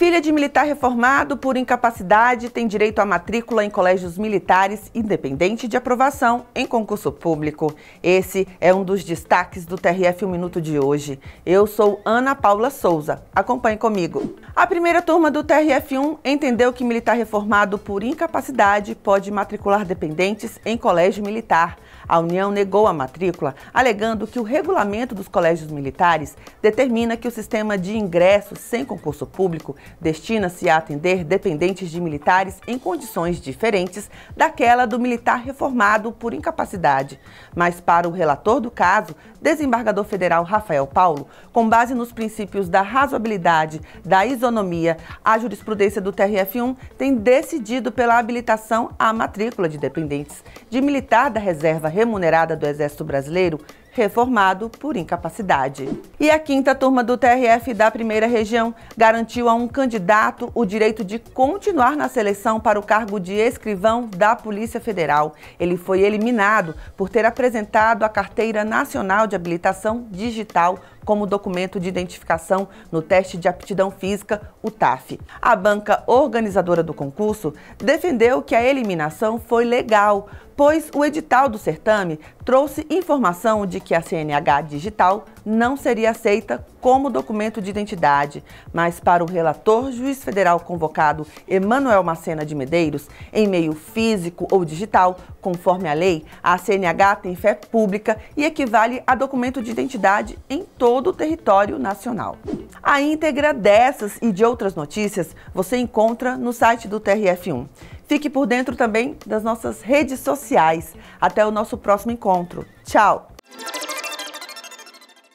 Filha de militar reformado por incapacidade tem direito à matrícula em colégios militares, independente de aprovação em concurso público. Esse é um dos destaques do TRF 1 Minuto de hoje. Eu sou Ana Paula Souza. Acompanhe comigo. A primeira turma do TRF1 entendeu que militar reformado por incapacidade pode matricular dependentes em colégio militar, a União negou a matrícula, alegando que o regulamento dos colégios militares determina que o sistema de ingresso sem concurso público destina-se a atender dependentes de militares em condições diferentes daquela do militar reformado por incapacidade. Mas, para o relator do caso, desembargador federal Rafael Paulo, com base nos princípios da razoabilidade, da isonomia, a jurisprudência do TRF1 tem decidido pela habilitação à matrícula de dependentes de militar da reserva remunerada do Exército Brasileiro, reformado por incapacidade. E a quinta turma do TRF da primeira região garantiu a um candidato o direito de continuar na seleção para o cargo de escrivão da Polícia Federal. Ele foi eliminado por ter apresentado a Carteira Nacional de Habilitação Digital como documento de identificação no teste de aptidão física, o TAF. A banca organizadora do concurso defendeu que a eliminação foi legal, pois o edital do certame trouxe informação de que a CNH digital não seria aceita como documento de identidade, mas para o relator juiz federal convocado Emanuel Macena de Medeiros, em meio físico ou digital, conforme a lei, a CNH tem fé pública e equivale a documento de identidade em todo o território nacional. A íntegra dessas e de outras notícias você encontra no site do TRF1. Fique por dentro também das nossas redes sociais. Até o nosso próximo encontro. Tchau!